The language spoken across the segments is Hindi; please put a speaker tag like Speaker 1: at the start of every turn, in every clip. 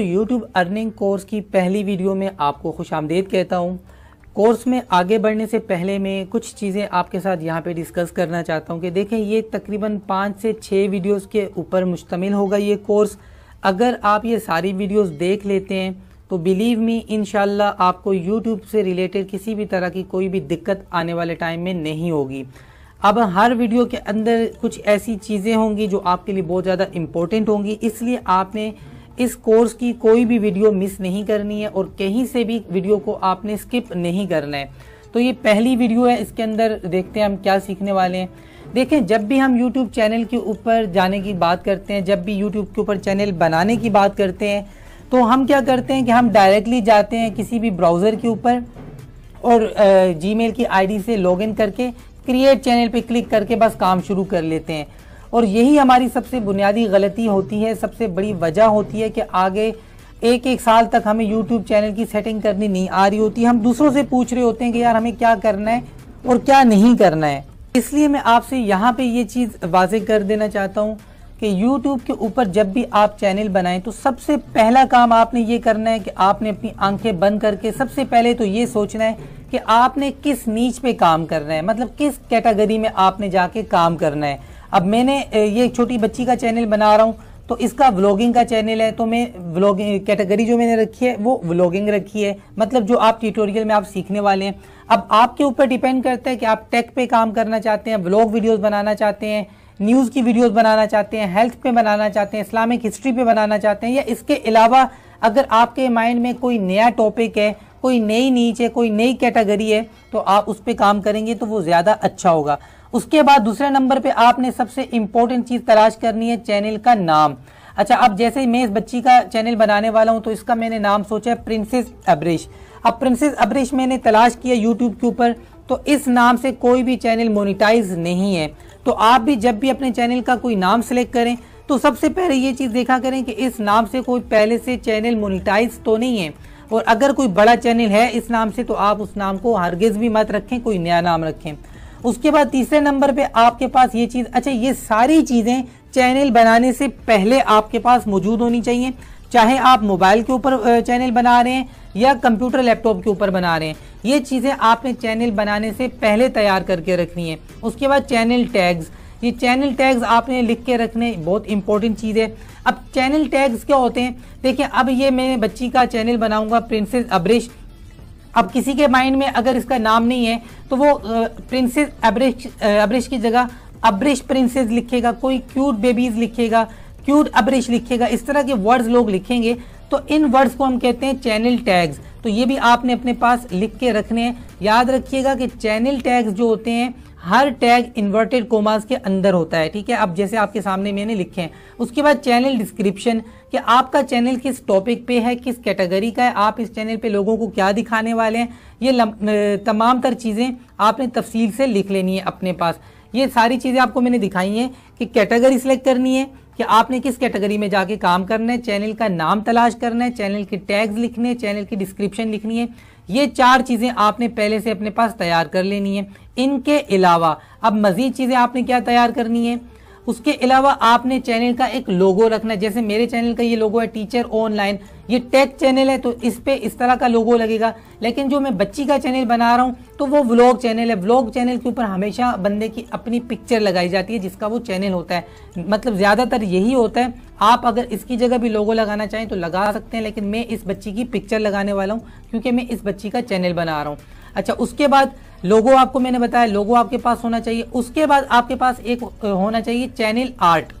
Speaker 1: दोस्तों YouTube अर्निंग कोर्स की पहली वीडियो में आपको खुश आमदेद कहता हूँ कोर्स में आगे बढ़ने से पहले मैं कुछ चीज़ें आपके साथ यहाँ पे डिस्कस करना चाहता हूँ कि देखें ये तकरीबन पाँच से छः वीडियोस के ऊपर मुश्तमिल होगा ये कोर्स अगर आप ये सारी वीडियोस देख लेते हैं तो बिलीव मी इन आपको यूट्यूब से रिलेटेड किसी भी तरह की कोई भी दिक्कत आने वाले टाइम में नहीं होगी अब हर वीडियो के अंदर कुछ ऐसी चीज़ें होंगी जो आपके लिए बहुत ज़्यादा इम्पोर्टेंट होंगी इसलिए आपने इस कोर्स की कोई भी वीडियो मिस नहीं करनी है और कहीं से भी वीडियो को आपने स्किप नहीं करना है तो ये पहली वीडियो है इसके अंदर देखते हैं हम क्या सीखने वाले हैं देखें जब भी हम YouTube चैनल के ऊपर जाने की बात करते हैं जब भी YouTube के ऊपर चैनल बनाने की बात करते हैं तो हम क्या करते हैं कि हम डायरेक्टली जाते हैं किसी भी ब्राउज़र के ऊपर और जी मेल की आई से लॉग करके क्रिएट चैनल पर क्लिक करके बस काम शुरू कर लेते हैं और यही हमारी सबसे बुनियादी गलती होती है सबसे बड़ी वजह होती है कि आगे एक एक साल तक हमें यूट्यूब चैनल की सेटिंग करनी नहीं आ रही होती हम दूसरों से पूछ रहे होते हैं कि यार हमें क्या करना है और क्या नहीं करना है इसलिए मैं आपसे यहाँ पे ये चीज़ वाजे कर देना चाहता हूँ कि YouTube के ऊपर जब भी आप चैनल बनाएं तो सबसे पहला काम आपने ये करना है कि आपने अपनी आंखें बंद करके सबसे पहले तो ये सोचना है कि आपने किस नीच पे काम करना है मतलब किस कैटेगरी में आपने जाके काम करना है अब मैंने ये छोटी बच्ची का चैनल बना रहा हूँ तो इसका व्लॉगिंग का चैनल है तो मैं व्लॉगिंग कैटेगरी जो मैंने रखी है वो व्लॉगिंग रखी है मतलब जो आप ट्यूटोरियल में आप सीखने वाले हैं अब आपके ऊपर डिपेंड करता है कि आप टेक पे काम करना चाहते हैं व्लॉग वीडियोस बनाना चाहते हैं न्यूज़ की वीडियोस बनाना चाहते हैं हेल्थ पे बनाना चाहते हैं इस्लामिक हिस्ट्री पे बनाना चाहते हैं या इसके अलावा अगर आपके माइंड में कोई नया टॉपिक है कोई नई नीच है कोई नई कैटेगरी है तो आप उस पर काम करेंगे तो वो ज़्यादा अच्छा होगा उसके बाद दूसरे नंबर पे आपने सबसे इंपॉर्टेंट चीज तलाश करनी है चैनल का नाम अच्छा अब जैसे ही मैं इस बच्ची का चैनल बनाने वाला हूँ तो इसका मैंने नाम सोचा है प्रिंसेस अब्रिश अब प्रिंसेस अब्रिश मैंने तलाश किया यूट्यूब के ऊपर तो इस नाम से कोई भी चैनल मोनिटाइज नहीं है तो आप भी जब भी अपने चैनल का कोई नाम सेलेक्ट करें तो सबसे पहले ये चीज़ देखा करें कि इस नाम से कोई पहले से चैनल मोनिटाइज तो नहीं है और अगर कोई बड़ा चैनल है इस नाम से तो आप उस नाम को हरगिज़ भी मत रखें कोई नया नाम रखें उसके बाद तीसरे नंबर पे आपके पास ये चीज़ अच्छा ये सारी चीज़ें चैनल बनाने से पहले आपके पास मौजूद होनी चाहिए चाहे आप मोबाइल के ऊपर चैनल बना रहे हैं या कंप्यूटर लैपटॉप के ऊपर बना रहे हैं ये चीज़ें आपने चैनल बनाने से पहले तैयार करके रखनी है उसके बाद चैनल टैग्स ये चैनल टैग्स आपने लिख के रखने बहुत इंपॉर्टेंट चीज़ है अब चैनल टैग्स क्या होते हैं देखिए अब ये मैं बच्ची का चैनल बनाऊंगा प्रिंसेस अब्रिश अब किसी के माइंड में अगर इसका नाम नहीं है तो वो प्रिंसेस अब्रिश अब्रिश की जगह अब्रिश प्रिंसेस लिखेगा कोई क्यूट बेबीज लिखेगा क्यूट अब्रिश लिखेगा इस तरह के वर्ड्स लोग लिखेंगे तो इन वर्ड्स को हम कहते हैं चैनल टैग्स तो ये भी आपने अपने पास लिख के रखने हैं याद रखिएगा कि चैनल टैग्स जो होते हैं हर टैग इन्वर्टेड कोमास के अंदर होता है ठीक है अब जैसे आपके सामने मैंने लिखे हैं उसके बाद चैनल डिस्क्रिप्शन कि आपका चैनल किस टॉपिक पे है किस कैटेगरी का है आप इस चैनल पे लोगों को क्या दिखाने वाले हैं ये तमाम तर चीज़ें आपने तफसील से लिख लेनी है अपने पास ये सारी चीज़ें आपको मैंने दिखाई हैं कि कैटेगरी सेलेक्ट करनी है कि आपने किस कैटेगरी में जाके काम करना है चैनल का नाम तलाश करना है चैनल के टैग्स लिखने चैनल की डिस्क्रिप्शन लिखनी है ये चार चीज़ें आपने पहले से अपने पास तैयार कर लेनी है इनके अलावा अब मज़ीद चीज़ें आपने क्या तैयार करनी है उसके अलावा आपने चैनल का एक लोगो रखना है जैसे मेरे चैनल का ये लोगो है टीचर ऑनलाइन ये टेक चैनल है तो इस पे इस तरह का लोगो लगेगा लेकिन जो मैं बच्ची का चैनल बना रहा हूँ तो वो व्लॉग चैनल है व्लॉग चैनल के ऊपर हमेशा बंदे की अपनी पिक्चर लगाई जाती है जिसका वो चैनल होता है मतलब ज़्यादातर यही होता है आप अगर इसकी जगह भी लोगो लगाना चाहें तो लगा सकते हैं लेकिन मैं इस बच्ची की पिक्चर लगाने वाला हूँ क्योंकि मैं इस बच्ची का चैनल बना रहा हूँ अच्छा उसके बाद लोगो आपको मैंने बताया लोगो आपके पास होना चाहिए उसके बाद आपके पास एक होना चाहिए चैनल आर्ट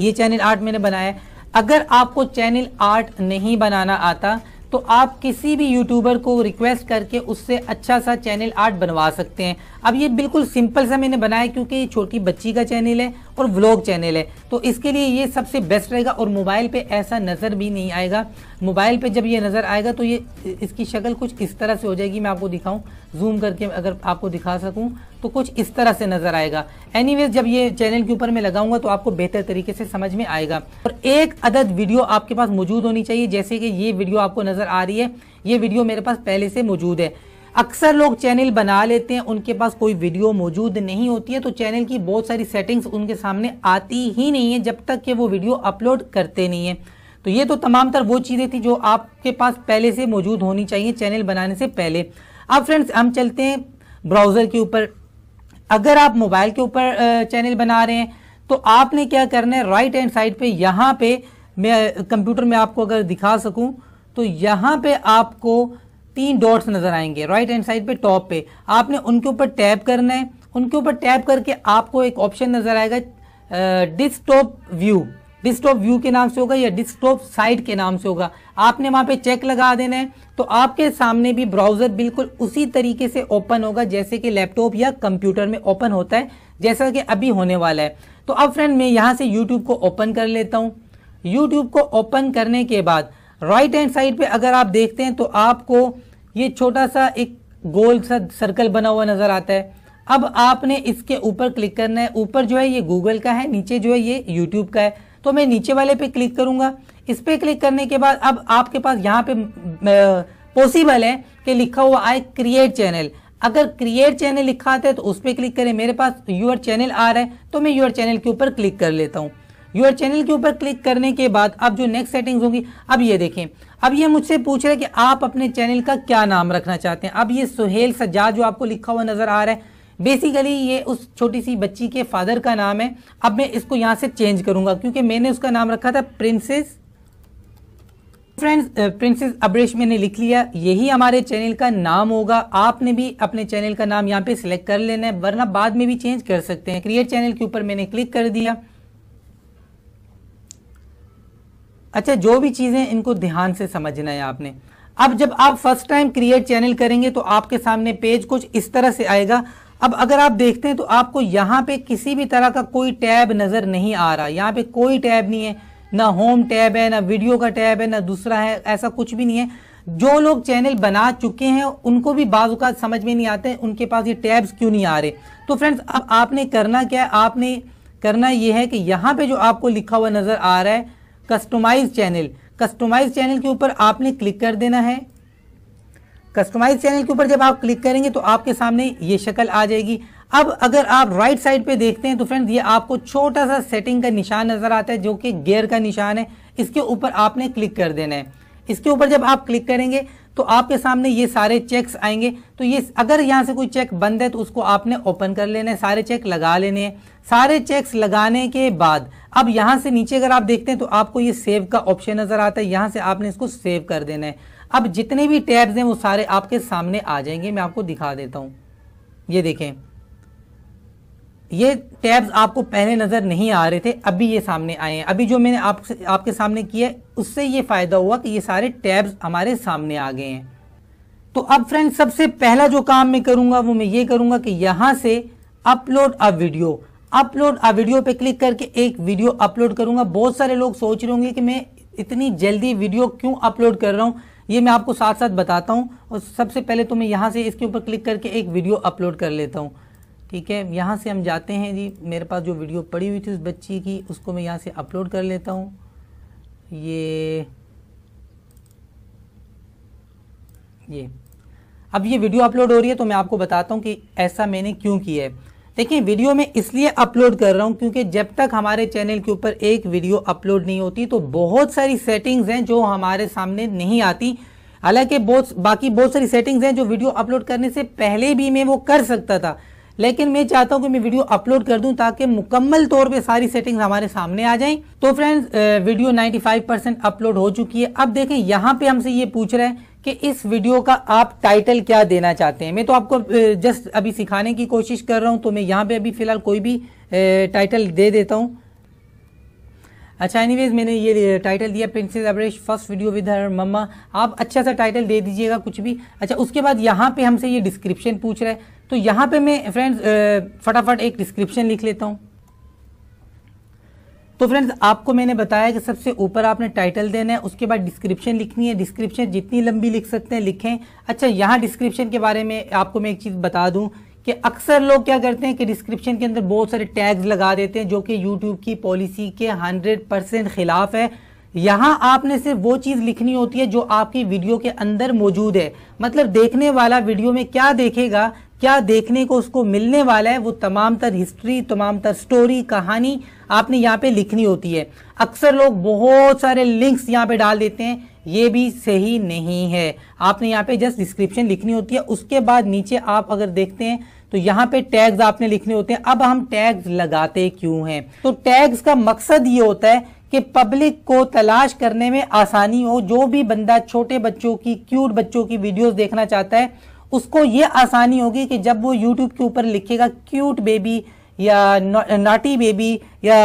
Speaker 1: ये चैनल आर्ट मैंने बनाया अगर आपको चैनल आर्ट नहीं बनाना आता तो आप किसी भी यूट्यूबर को रिक्वेस्ट करके उससे अच्छा सा चैनल आर्ट बनवा सकते हैं अब ये बिल्कुल सिंपल सा मैंने बनाया क्योंकि ये छोटी बच्ची का चैनल है और व्लॉग चैनल है तो इसके लिए ये सबसे बेस्ट रहेगा और मोबाइल पे ऐसा नज़र भी नहीं आएगा मोबाइल पे जब ये नज़र आएगा तो ये इसकी शक्ल कुछ इस तरह से हो जाएगी मैं आपको दिखाऊं जूम करके अगर आपको दिखा सकूं तो कुछ इस तरह से नज़र आएगा एनीवेज जब ये चैनल के ऊपर मैं लगाऊंगा तो आपको बेहतर तरीके से समझ में आएगा और एक अदद वीडियो आपके पास मौजूद होनी चाहिए जैसे कि ये वीडियो आपको नज़र आ रही है ये वीडियो मेरे पास पहले से मौजूद है अक्सर लोग चैनल बना लेते हैं उनके पास कोई वीडियो मौजूद नहीं होती है तो चैनल की बहुत सारी सेटिंग्स उनके सामने आती ही नहीं है जब तक कि वो वीडियो अपलोड करते नहीं है तो ये तो तमाम तर वो चीज़ें थी जो आपके पास पहले से मौजूद होनी चाहिए चैनल बनाने से पहले अब फ्रेंड्स हम चलते हैं ब्राउज़र के ऊपर अगर आप मोबाइल के ऊपर चैनल बना रहे हैं तो आपने क्या करना है राइट हैंड साइड पे यहाँ पे मैं कंप्यूटर में आपको अगर दिखा सकूँ तो यहाँ पे आपको तीन डॉट्स नजर आएंगे राइट हैंड साइड पे टॉप पे आपने उनके ऊपर टैप करना है उनके ऊपर टैप करके आपको एक ऑप्शन नजर आएगा डिस्कटॉप व्यू डिस्कटॉप व्यू के नाम से होगा या डिस्कटॉप साइट के नाम से होगा आपने वहां पे चेक लगा देना है तो आपके सामने भी ब्राउजर बिल्कुल उसी तरीके से ओपन होगा जैसे कि लैपटॉप या कंप्यूटर में ओपन होता है जैसा कि अभी होने वाला है तो अब फ्रेंड मैं यहाँ से यूट्यूब को ओपन कर लेता हूँ यूट्यूब को ओपन करने के बाद राइट हैंड साइड पे अगर आप देखते हैं तो आपको ये छोटा सा एक गोल सा सर्कल बना हुआ नज़र आता है अब आपने इसके ऊपर क्लिक करना है ऊपर जो है ये गूगल का है नीचे जो है ये यूट्यूब का है तो मैं नीचे वाले पे क्लिक करूंगा इस पे क्लिक करने के बाद अब आपके पास यहाँ पे पॉसिबल है कि लिखा हुआ आए क्रिएट चैनल अगर क्रिएट चैनल लिखा आता है तो उस पर क्लिक करें मेरे पास यूर चैनल आ रहा है तो मैं यूर चैनल के ऊपर क्लिक कर लेता हूँ यूर चैनल के ऊपर क्लिक करने के बाद अब जो नेक्स्ट सेटिंग्स होगी अब ये देखें अब ये मुझसे पूछ रहे हैं कि आप अपने चैनल का क्या नाम रखना चाहते हैं अब ये सुहेल सज्जा जो आपको लिखा हुआ नज़र आ रहा है बेसिकली ये उस छोटी सी बच्ची के फादर का नाम है अब मैं इसको यहाँ से चेंज करूंगा क्योंकि मैंने उसका नाम रखा था प्रिंसेस फ्रेंड्स प्रिंसेस अब्रेश मैंने लिख लिया यही हमारे चैनल का नाम होगा आपने भी अपने चैनल का नाम यहाँ पे सिलेक्ट कर लेना है वरना बाद में भी चेंज कर सकते हैं क्रिएट चैनल के ऊपर मैंने क्लिक कर दिया अच्छा जो भी चीज़ें इनको ध्यान से समझना है आपने अब जब आप फर्स्ट टाइम क्रिएट चैनल करेंगे तो आपके सामने पेज कुछ इस तरह से आएगा अब अगर आप देखते हैं तो आपको यहाँ पे किसी भी तरह का कोई टैब नज़र नहीं आ रहा यहाँ पे कोई टैब नहीं है ना होम टैब है ना वीडियो का टैब है ना दूसरा है ऐसा कुछ भी नहीं है जो लोग चैनल बना चुके हैं उनको भी बाजूकात समझ में नहीं आते उनके पास ये टैब्स क्यों नहीं आ रहे तो फ्रेंड्स अब आपने करना क्या है आपने करना ये है कि यहाँ पर जो आपको लिखा हुआ नज़र आ रहा है कस्टमाइज चैनल कस्टमाइज चैनल के ऊपर आपने क्लिक कर देना है कस्टमाइज चैनल के ऊपर जब आप क्लिक करेंगे तो आपके सामने ये शक्ल आ जाएगी अब अगर आप राइट साइड पे देखते हैं तो फ्रेंड्स ये आपको छोटा सा सेटिंग का निशान नज़र आता है जो कि गेयर का निशान है इसके ऊपर आपने क्लिक कर देना है इसके ऊपर जब आप क्लिक करेंगे तो आपके सामने ये सारे चेक्स आएंगे तो ये अगर यहाँ से कोई चेक बंद है तो उसको आपने ओपन कर लेना है सारे चेक लगा लेने हैं सारे चेक्स लगाने के बाद अब यहां से नीचे अगर आप देखते हैं तो आपको ये सेव का ऑप्शन नजर आता है यहां से आपने इसको सेव कर देना है अब जितने भी टैब्स हैं वो सारे आपके सामने आ जाएंगे मैं आपको दिखा देता हूं ये देखें ये टैब्स आपको पहले नज़र नहीं आ रहे थे अभी ये सामने आए हैं अभी जो मैंने आप, आपके सामने किया उससे ये फ़ायदा हुआ कि ये सारे टैब्स हमारे सामने आ गए हैं तो अब फ्रेंड्स सबसे पहला जो काम मैं करूंगा वो मैं ये करूंगा कि यहां से upload a video upload a video पे क्लिक करके एक वीडियो अपलोड करूंगा बहुत सारे लोग सोच रहे होंगे कि मैं इतनी जल्दी वीडियो क्यों अपलोड कर रहा हूं ये मैं आपको साथ साथ बताता हूं और सबसे पहले तो मैं यहां से इसके ऊपर क्लिक करके एक वीडियो अपलोड कर लेता हूँ ठीक है यहां से हम जाते हैं जी मेरे पास जो वीडियो पड़ी हुई थी उस बच्ची की उसको मैं यहाँ से अपलोड कर लेता हूँ ये ये अब ये वीडियो अपलोड हो रही है तो मैं आपको बताता हूँ कि ऐसा मैंने क्यों किया है देखिए वीडियो में इसलिए अपलोड कर रहा हूँ क्योंकि जब तक हमारे चैनल के ऊपर एक वीडियो अपलोड नहीं होती तो बहुत सारी सेटिंग्स हैं जो हमारे सामने नहीं आती हालांकि बहुत बाकी बहुत सारी सेटिंग्स हैं जो वीडियो अपलोड करने से पहले भी मैं वो कर सकता था लेकिन मैं चाहता हूं कि मैं वीडियो अपलोड कर दूं ताकि मुकम्मल तौर पे सारी सेटिंग्स हमारे सामने आ जाएं तो फ्रेंड्स वीडियो 95 परसेंट अपलोड हो चुकी है अब देखें यहां पे हमसे ये पूछ रहे हैं कि इस वीडियो का आप टाइटल क्या देना चाहते हैं मैं तो आपको जस्ट अभी सिखाने की कोशिश कर रहा हूं तो मैं यहां पे अभी फ़िलहाल कोई भी टाइटल दे देता हूं अच्छा एनीवेज मैंने ये टाइटल दिया princess average first video with her mamma आप अच्छा सा टाइटल दे दीजिएगा कुछ भी अच्छा उसके बाद यहाँ पे हमसे ये डिस्क्रिप्शन पूछ रहा है तो यहाँ पे मैं फ्रेंड्स फटाफट एक डिस्क्रिप्शन लिख लेता हूँ तो फ्रेंड्स आपको मैंने बताया कि सबसे ऊपर आपने टाइटल देना है उसके बाद डिस्क्रिप्शन लिखनी है डिस्क्रिप्शन जितनी लंबी लिख सकते हैं लिखें अच्छा यहाँ डिस्क्रिप्शन के बारे में आपको मैं एक चीज़ बता दूँ कि अक्सर लोग क्या करते हैं कि डिस्क्रिप्शन के अंदर बहुत सारे टैग्स लगा देते हैं जो कि यूट्यूब की पॉलिसी के हंड्रेड परसेंट खिलाफ है यहाँ आपने सिर्फ वो चीज़ लिखनी होती है जो आपकी वीडियो के अंदर मौजूद है मतलब देखने वाला वीडियो में क्या देखेगा क्या देखने को उसको मिलने वाला है वो तमाम तर हिस्ट्री तमाम तर स्टोरी कहानी आपने यहाँ पे लिखनी होती है अक्सर लोग बहुत सारे लिंक्स यहाँ पे डाल देते हैं ये भी सही नहीं है आपने यहाँ पे जस्ट डिस्क्रिप्शन लिखनी होती है उसके बाद नीचे आप अगर देखते हैं तो यहाँ पे टैग्स आपने लिखने होते हैं अब हम टैग्स लगाते क्यों हैं तो टैग्स का मकसद ये होता है कि पब्लिक को तलाश करने में आसानी हो जो भी बंदा छोटे बच्चों की क्यूट बच्चों की वीडियोस देखना चाहता है उसको ये आसानी होगी कि जब वो यूट्यूब के ऊपर लिखेगा क्यूट बेबी या नाटी बेबी या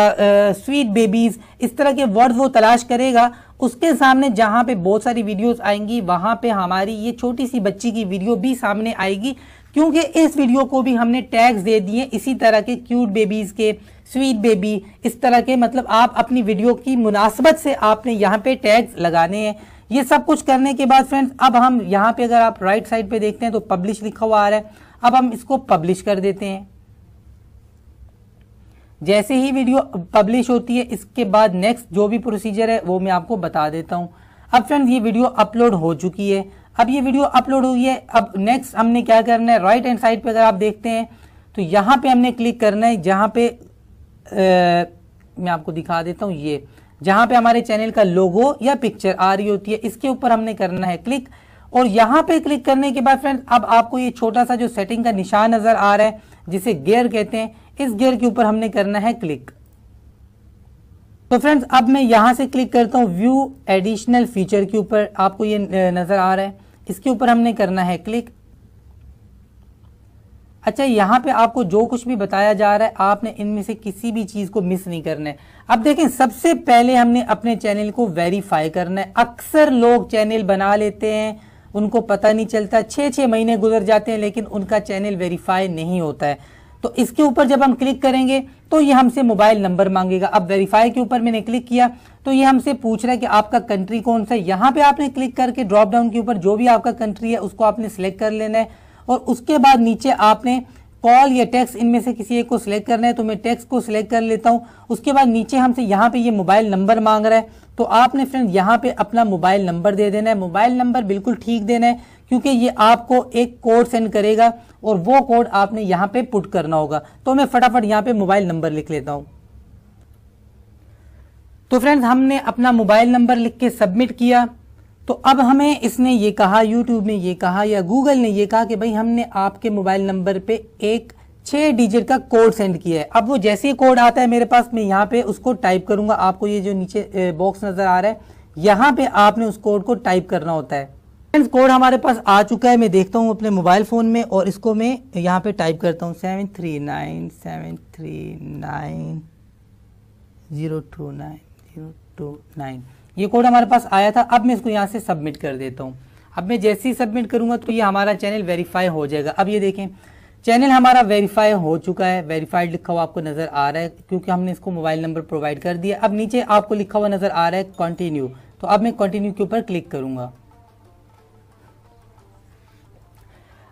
Speaker 1: स्वीट बेबीज़ इस तरह के वर्ड वो तलाश करेगा उसके सामने जहाँ पे बहुत सारी वीडियोस आएंगी वहाँ पे हमारी ये छोटी सी बच्ची की वीडियो भी सामने आएगी क्योंकि इस वीडियो को भी हमने टैग्स दे दिए इसी तरह के क्यूट बेबीज़ के स्वीट बेबी इस तरह के मतलब आप अपनी वीडियो की मुनासबत से आपने यहाँ पे टैग्स लगाने हैं ये सब कुछ करने के बाद फ्रेंड्स अब हम यहाँ पे अगर आप राइट साइड पे देखते हैं तो पब्लिश लिखा हुआ आ रहा है अब हम इसको पब्लिश कर देते हैं जैसे ही वीडियो पब्लिश होती है इसके बाद नेक्स्ट जो भी प्रोसीजर है वो मैं आपको बता देता हूँ अब फ्रेंड्स ये वीडियो अपलोड हो चुकी है अब ये वीडियो अपलोड हुई है अब नेक्स्ट हमने क्या करना है राइट हैंड साइड पे अगर आप देखते हैं तो यहाँ पे हमने क्लिक करना है जहाँ पे आ, मैं आपको दिखा देता हूँ ये जहां पे हमारे चैनल का लोगो या पिक्चर आ रही होती है इसके ऊपर हमने करना है क्लिक और यहाँ पे क्लिक करने के बाद फ्रेंड अब आपको ये छोटा सा जो सेटिंग का निशान नजर आ रहा है जिसे गेयर कहते हैं इस गेयर के ऊपर हमने करना है क्लिक तो फ्रेंड्स अब मैं यहाँ से क्लिक करता हूँ व्यू एडिशनल फीचर के ऊपर आपको ये नज़र आ रहा है इसके ऊपर हमने करना है क्लिक अच्छा यहाँ पे आपको जो कुछ भी बताया जा रहा है आपने इनमें से किसी भी चीज़ को मिस नहीं करना है अब देखें सबसे पहले हमने अपने चैनल को वेरीफाई करना है अक्सर लोग चैनल बना लेते हैं उनको पता नहीं चलता छः छः महीने गुजर जाते हैं लेकिन उनका चैनल वेरीफाई नहीं होता है तो इसके ऊपर जब हम क्लिक करेंगे तो ये हमसे मोबाइल नंबर मांगेगा अब वेरीफाई के ऊपर मैंने क्लिक किया तो ये हमसे पूछ रहा है कि आपका कंट्री कौन सा है यहाँ पे आपने क्लिक करके ड्रॉप डाउन के ऊपर जो भी आपका कंट्री है उसको आपने सेलेक्ट कर लेना है और उसके बाद नीचे आपने कॉल या टेक्स इनमें से किसी एक को सिलेक्ट करना है तो मैं टेक्स को सिलेक्ट कर लेता हूँ उसके बाद नीचे हमसे यहाँ पे ये मोबाइल नंबर मांग रहा है तो आपने फ्रेंड यहाँ पे अपना मोबाइल नंबर दे देना है मोबाइल नंबर बिल्कुल ठीक देना है क्योंकि ये आपको एक कोड सेंड करेगा और वो कोड आपने यहाँ पे पुट करना होगा तो मैं फटाफट यहाँ पे मोबाइल नंबर लिख लेता हूँ तो फ्रेंड्स हमने अपना मोबाइल नंबर लिख के सबमिट किया तो अब हमें इसने ये कहा यूट्यूब ने ये कहा या गूगल ने ये कहा कि भाई हमने आपके मोबाइल नंबर पे एक छह डिजिट का कोड सेंड किया है अब वो जैसे ही कोड आता है मेरे पास मैं यहाँ पे उसको टाइप करूंगा आपको ये जो नीचे बॉक्स नज़र आ रहा है यहाँ पे आपने उस कोड को टाइप करना होता है फ्रेंड्स कोड हमारे पास आ चुका है मैं देखता हूँ अपने मोबाइल फ़ोन में और इसको मैं यहाँ पे टाइप करता हूँ seven three nine seven three nine zero two nine zero two nine ये कोड हमारे पास आया था अब मैं इसको यहाँ से सबमिट कर देता हूँ अब मैं जैसे ही सबमिट करूँगा तो ये हमारा चैनल वेरीफाई हो जाएगा अब ये देखें चैनल हमारा वेरीफाई हो चुका है वेरीफाइड लिखा हुआ आपको नज़र आ रहा है क्योंकि हमने इसको मोबाइल नंबर प्रोवाइड कर दिया अब नीचे आपको लिखा हुआ नज़र आ रहा है कंटिन्यू तो अब मैं कंटिन्यू के ऊपर क्लिक करूंगा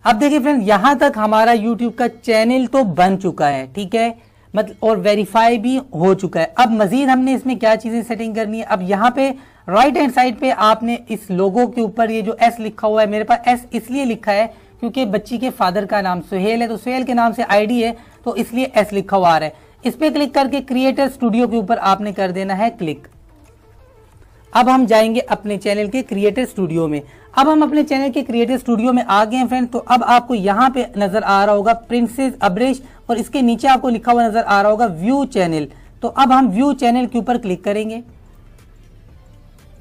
Speaker 1: अब देखिए फ्रेंड यहां तक हमारा यूट्यूब का चैनल तो बन चुका है ठीक है मतलब और वेरीफाई भी हो चुका है अब मजीद हमने इसमें क्या चीज़ें सेटिंग करनी है अब यहाँ पे राइट हैंड साइड पे आपने इस लोगो के ऊपर ये जो एस लिखा हुआ है मेरे पास एस इसलिए लिखा है क्योंकि बच्ची के फादर का नाम सुहेल है तो सुहेल के नाम से आईडी है तो इसलिए एस लिखा हुआ आ रहा है इस पर क्लिक करके क्रिएटर स्टूडियो के ऊपर आपने कर देना है क्लिक अब हम जाएंगे अपने चैनल के क्रिएटर स्टूडियो में अब हम अपने चैनल के क्रिएटर स्टूडियो में आ गए हैं फ्रेंड तो अब आपको यहाँ पे नजर आ रहा होगा प्रिंसेस अब्रेश और इसके नीचे आपको लिखा हुआ नजर आ रहा होगा व्यू चैनल तो अब हम व्यू चैनल के ऊपर क्लिक करेंगे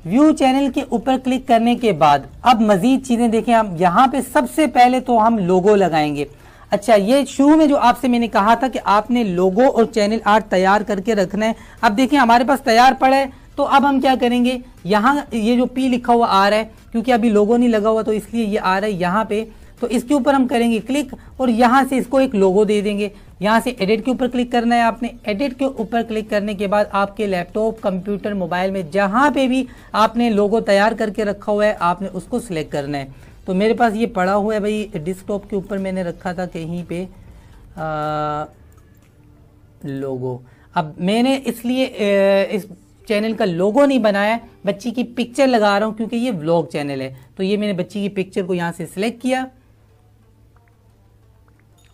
Speaker 1: व्यू चैनल के ऊपर क्लिक करने के बाद अब मजीद चीजें देखें हम यहां पे सबसे पहले तो हम लोगो लगाएंगे अच्छा ये शुरू में जो आपसे मैंने कहा था कि आपने लोगो और चैनल आर्ट तैयार करके रखना है अब देखें हमारे पास तैयार पड़ा है तो अब हम क्या करेंगे यहां ये जो पी लिखा हुआ आ रहा है क्योंकि अभी लोगो नहीं लगा हुआ तो इसलिए ये आ रहा है यहां पर तो इसके ऊपर हम करेंगे क्लिक और यहाँ से इसको एक लोगो दे देंगे यहाँ से एडिट के ऊपर क्लिक करना है आपने एडिट के ऊपर क्लिक करने के बाद आपके लैपटॉप कंप्यूटर मोबाइल में जहाँ पे भी आपने लोगो तैयार करके रखा हुआ है आपने उसको सिलेक्ट करना है तो मेरे पास ये पड़ा हुआ है भाई डिस्कटॉप के ऊपर मैंने रखा था कहीं पे आ, लोगो अब मैंने इसलिए इस चैनल का लोगो नहीं बनाया बच्ची की पिक्चर लगा रहा हूँ क्योंकि ये ब्लॉग चैनल है तो ये मैंने बच्ची की पिक्चर को यहाँ से सिलेक्ट किया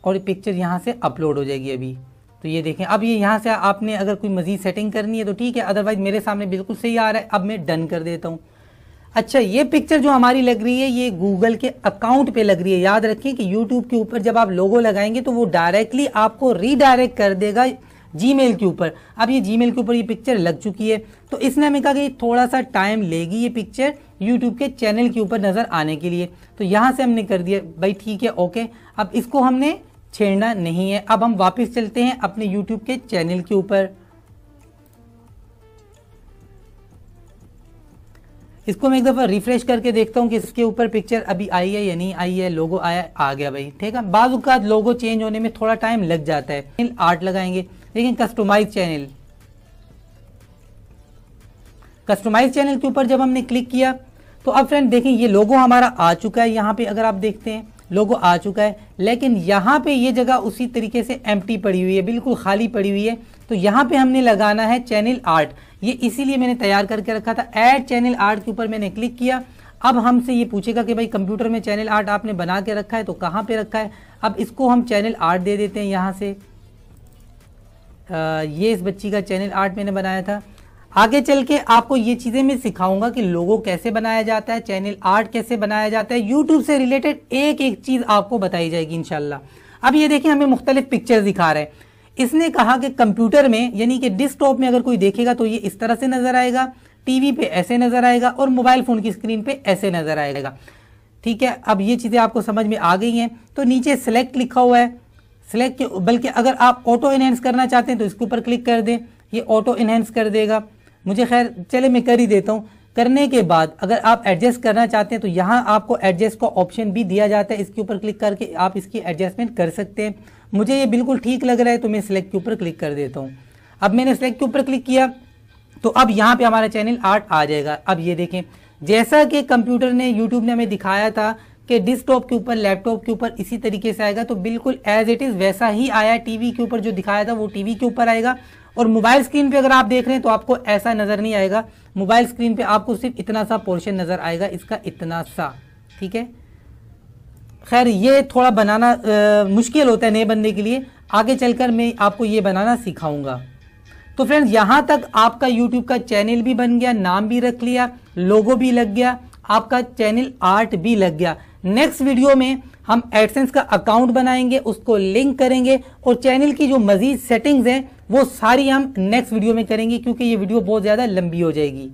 Speaker 1: और ये पिक्चर यहाँ से अपलोड हो जाएगी अभी तो ये देखें अब ये यहाँ से आपने अगर कोई मज़ीद सेटिंग करनी है तो ठीक है अदरवाइज़ मेरे सामने बिल्कुल सही आ रहा है अब मैं डन कर देता हूँ अच्छा ये पिक्चर जो हमारी लग रही है ये गूगल के अकाउंट पे लग रही है याद रखें कि यूट्यूब के ऊपर जब आप लोगो लगाएंगे तो वो डायरेक्टली आपको रीडायरेक्ट कर देगा जी के ऊपर अब ये जी के ऊपर ये पिक्चर लग चुकी है तो इसने हमें कहा कि थोड़ा सा टाइम लेगी ये पिक्चर यूट्यूब के चैनल के ऊपर नज़र आने के लिए तो यहाँ से हमने कर दिया भाई ठीक है ओके अब इसको हमने छेड़ना नहीं है अब हम वापस चलते हैं अपने यूट्यूब के चैनल के ऊपर इसको मैं एक दफ़ा रिफ्रेश करके देखता हूँ कि इसके ऊपर पिक्चर अभी आई है या नहीं आई है लोगो आया आ गया भाई ठीक है बाद लोगो चेंज होने में थोड़ा टाइम लग जाता है आर्ट लगाएंगे लेकिन कस्टमाइज चैनल कस्टमाइज चैनल के ऊपर जब हमने क्लिक किया तो अब फ्रेंड देखें ये लोगो हमारा आ चुका है यहाँ पे अगर आप देखते हैं लोगो आ चुका है लेकिन यहाँ पे ये जगह उसी तरीके से एम पड़ी हुई है बिल्कुल खाली पड़ी हुई है तो यहाँ पे हमने लगाना है चैनल आर्ट ये इसीलिए मैंने तैयार करके रखा था एड चैनल आर्ट के ऊपर मैंने क्लिक किया अब हमसे ये पूछेगा कि भाई कंप्यूटर में चैनल आर्ट आपने बना के रखा है तो कहाँ पे रखा है अब इसको हम चैनल आर्ट दे देते हैं यहाँ से आ, ये इस बच्ची का चैनल आर्ट मैंने बनाया था आगे चल के आपको ये चीज़ें मैं सिखाऊंगा कि लोगो कैसे बनाया जाता है चैनल आर्ट कैसे बनाया जाता है यूट्यूब से रिलेटेड एक एक चीज़ आपको बताई जाएगी इनशाला अब ये देखें हमें मुख्तलिफ पिक्चर्स दिखा रहे हैं इसने कहा कि कंप्यूटर में यानी कि डिस्कटॉप में अगर कोई देखेगा तो ये इस तरह से नज़र आएगा टीवी पे ऐसे नज़र आएगा और मोबाइल फ़ोन की स्क्रीन पे ऐसे नज़र आएगा ठीक है अब ये चीज़ें आपको समझ में आ गई हैं तो नीचे सेलेक्ट लिखा हुआ है सेलेक्ट बल्कि अगर आप ऑटो इन्हेंस करना चाहते हैं तो इसके ऊपर क्लिक कर दें ये ऑटो इन्हेंस कर देगा मुझे खैर चले मैं कर ही देता हूँ करने के बाद अगर आप एडजस्ट करना चाहते हैं तो यहाँ आपको एडजस्ट का ऑप्शन भी दिया जाता है इसके ऊपर क्लिक करके आप इसकी एडजस्टमेंट कर सकते हैं मुझे ये बिल्कुल ठीक लग रहा है तो मैं सिलेक्ट के ऊपर क्लिक कर देता हूँ अब मैंने सिलेक्ट के ऊपर क्लिक किया तो अब यहाँ पे हमारा चैनल आर्ट आ जाएगा अब ये देखें जैसा कि कंप्यूटर ने यूट्यूब ने हमें दिखाया था कि डिस्कटॉप के ऊपर लैपटॉप के ऊपर इसी तरीके से आएगा तो बिल्कुल एज इट इज़ वैसा ही आया टीवी के ऊपर जो दिखाया था वो टीवी के ऊपर आएगा और मोबाइल स्क्रीन पे अगर आप देख रहे हैं तो आपको ऐसा नज़र नहीं आएगा मोबाइल स्क्रीन पे आपको सिर्फ इतना सा पोर्शन नज़र आएगा इसका इतना सा ठीक है खैर ये थोड़ा बनाना आ, मुश्किल होता है नए बनने के लिए आगे चलकर मैं आपको ये बनाना सिखाऊंगा तो फ्रेंड्स यहाँ तक आपका यूट्यूब का चैनल भी बन गया नाम भी रख लिया लोगो भी लग गया आपका चैनल आर्ट भी लग गया नेक्स्ट वीडियो में हम एडसेंस का अकाउंट बनाएंगे उसको लिंक करेंगे और चैनल की जो मजीद सेटिंग्स हैं वो सारी हम नेक्स्ट वीडियो में करेंगे क्योंकि ये वीडियो बहुत ज़्यादा लंबी हो जाएगी